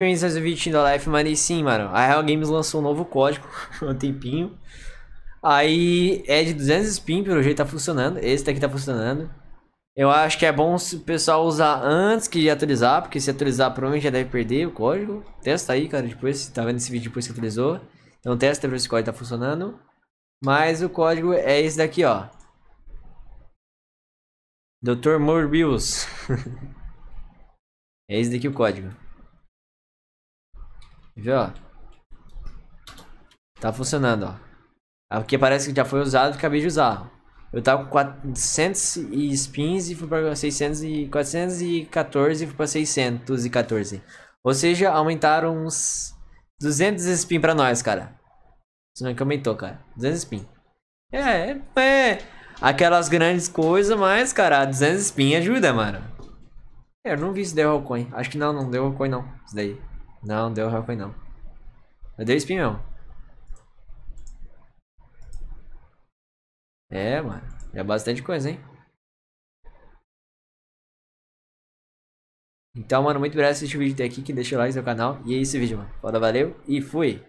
bem-vindos a vídeo Life, mano. sim, mano, a Real Games lançou um novo código há um tempinho. Aí é de 200 spin, pelo jeito tá funcionando. Esse daqui tá funcionando. Eu acho que é bom o pessoal usar antes que atualizar, porque se atualizar provavelmente já deve perder o código. Testa aí, cara, depois, se tá vendo esse vídeo depois que atualizou. Então testa pra ver se o código tá funcionando. Mas o código é esse daqui, ó. Dr. Morbius. é esse daqui o código. Viu? Tá funcionando, ó. Aqui é parece que já foi usado, acabei de usar. Eu tava com 400 e spins e fui pra 600 e 414 e fui pra 614. Ou seja, aumentaram uns 200 spins pra nós, cara. Se não é que aumentou, cara. 200 spins. É, é, é. Aquelas grandes coisas, mas, cara, 200 spins ajuda, mano. É, eu não vi se deu coin. Acho que não, não deu Rocoin não. Isso daí. Não, deu Hellcoin não. Eu dei espinhão. É, mano. Já é bastante coisa, hein? Então, mano, muito obrigado por assistir o vídeo até aqui. que deixa o like no canal. E é esse vídeo, mano. Foda, valeu e fui!